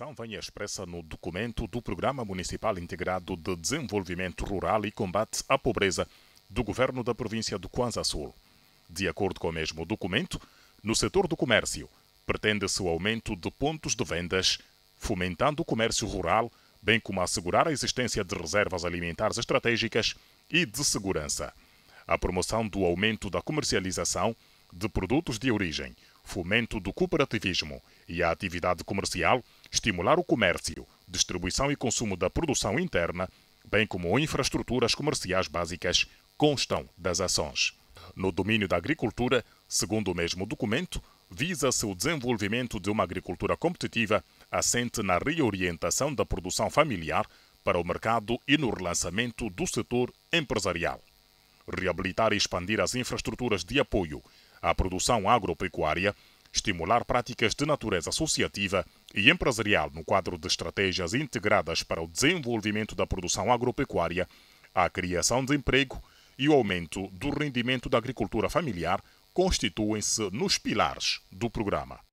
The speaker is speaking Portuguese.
atenção vem expressa no documento do Programa Municipal Integrado de Desenvolvimento Rural e Combate à Pobreza do Governo da Província do Kwanza Sul. De acordo com o mesmo documento, no setor do comércio, pretende-se o aumento de pontos de vendas, fomentando o comércio rural, bem como assegurar a existência de reservas alimentares estratégicas e de segurança. A promoção do aumento da comercialização de produtos de origem, fomento do cooperativismo e a atividade comercial estimular o comércio, distribuição e consumo da produção interna, bem como infraestruturas comerciais básicas, constam das ações. No domínio da agricultura, segundo o mesmo documento, visa-se o desenvolvimento de uma agricultura competitiva assente na reorientação da produção familiar para o mercado e no relançamento do setor empresarial. Reabilitar e expandir as infraestruturas de apoio à produção agropecuária estimular práticas de natureza associativa e empresarial no quadro de estratégias integradas para o desenvolvimento da produção agropecuária, a criação de emprego e o aumento do rendimento da agricultura familiar constituem-se nos pilares do programa.